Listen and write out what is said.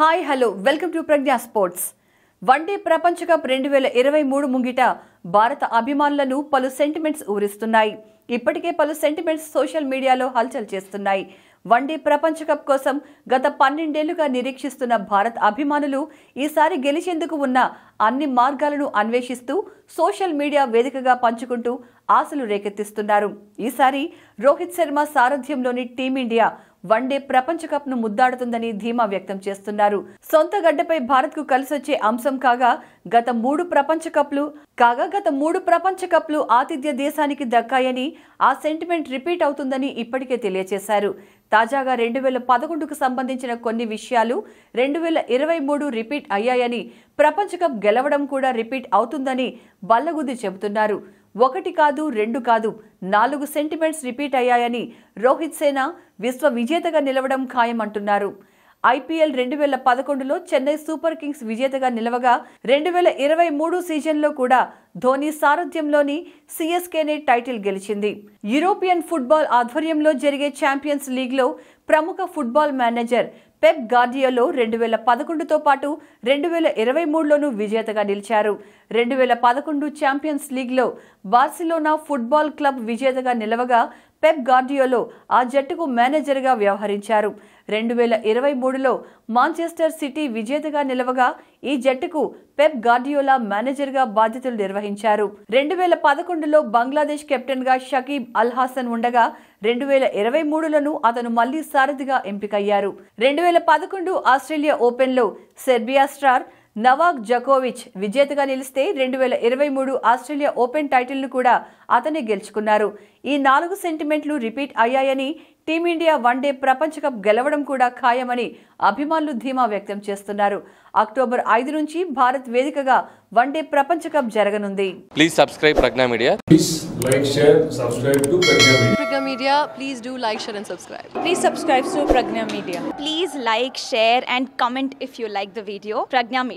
hi hello welcome to Pragna sports one day ప్రపంచ cup రెండు వేల ఇరవై మూడు ముంగిట భారత అభిమానులను పలు సెంటిమెంట్స్ ఊరిస్తున్నాయి ఇప్పటికే పలు సెంటిమెంట్స్ సోషల్ మీడియాలో హల్చల్ చేస్తున్నాయి వన్డే ప్రపంచ కప్ కోసం గత పన్నెండేళ్లుగా నిరీక్షిస్తున్న భారత్ అభిమానులు ఈసారి గెలిచేందుకు ఉన్న అన్ని మార్గాలను అన్వేషిస్తూ సోషల్ మీడియా వేదికగా పంచుకుంటూ ఆశలు రేకెత్తిస్తున్నారు ఈసారి రోహిత్ శర్మ సారథ్యంలోని టీమిండియా వన్డే ప్రపంచ కప్ ను ముద్దాడుతుందని ధీమా వ్యక్తం చేస్తున్నారు సొంత గడ్డపై భారత్ కు కలిసొచ్చే అంశం కాగా గత మూడు ప్రపంచ కప్లు కాగా గత మూడు ప్రపంచ కప్లు ఆతిథ్య దేశానికి దక్కాయని ఆ సెంటిమెంట్ రిపీట్ అవుతుందని ఇప్పటికే తెలియజేశారు తాజాగా రెండు వేల పదకొండుకు సంబంధించిన కొన్ని విషయాలు రెండు వేల ఇరవై మూడు రిపీట్ అయ్యాయని ప్రపంచ కప్ గెలవడం కూడా రిపీట్ అవుతుందని బల్లగుద్ది చెబుతున్నారు ఒకటి కాదు రెండు కాదు నాలుగు సెంటిమెంట్స్ రిపీట్ అయ్యాయని రోహిత్ సేన విశ్వ విజేతగా నిలవడం ఖాయమంటున్నారు ఐపీఎల్ రెండు వేల పదకొండులో చెన్నై సూపర్ కింగ్స్ విజేతగా నిలవగా రెండు వేల ఇరవై మూడు సీజన్లో కూడా ధోని సారథ్యంలోని సిఎస్కేనే టైటిల్ గెలిచింది యూరోపియన్ ఫుట్బాల్ ఆధ్వర్యంలో జరిగే ఛాంపియన్స్ లీగ్లో ప్రముఖ ఫుట్బాల్ మేనేజర్ పెప్ గార్డియోలో రెండు వేల పదకొండుతో పాటు రెండు వేల ఇరవై మూడులోనూ విజేతగా నిలిచారు రెండు వేల పదకొండు ఛాంపియన్స్ లీగ్లో బార్సిలోనా ఫుట్బాల్ క్లబ్ విజేతగా నిలవగా పెప్ గార్డియోలో ఆ జట్టుకు మేనేజర్గా వ్యవహరించారు రెండు వేల ఇరవై మూడులో మాంచెస్టర్ సిటీ విజేతగా నిలవగా ఈ జట్టుకు పెప్ గార్డియోలా మేనేజర్గా బాధ్యతలు నిర్వహించారు రెండు వేల పదకొండులో బంగ్లాదేశ్ కెప్టెన్గా షకీబ్ అల్ హాసన్ ఉండగా రెండు వేల ఇరవై మూడులను అతను మళ్లీ సారథిగా ఎంపికయ్యారు రెండు వేల పదకొండు ఆస్ట్రేలియా ఓపెన్లో సెర్బియా స్టార్ నవాక్ జకోవిచ్ విజేతగా నిలిస్తే రెండు వేల ఇరవై మూడు ఆస్ట్రేలియా ఓపెన్ టైటిల్ను కూడా అతనే గెలుచుకున్నారు ఈ నాలుగు సెంటిమెంట్లు రిపీట్ అయ్యాయని టీమిండియా వన్డే ప్రపంచ కప్ గెలవడం కూడా ఖాయమని అభిమానులు ధీమా వ్యక్తం చేస్తున్నారు అక్టోబర్ ఐదు నుంచి భారత్ వేదికగా వన్డే ప్రపంచ కప్ జరగనుంది please subscribe Pragna media please like share subscribe to Pragna media please do like share and subscribe please subscribe to Pragna media please like share and comment if you like the video Pragna media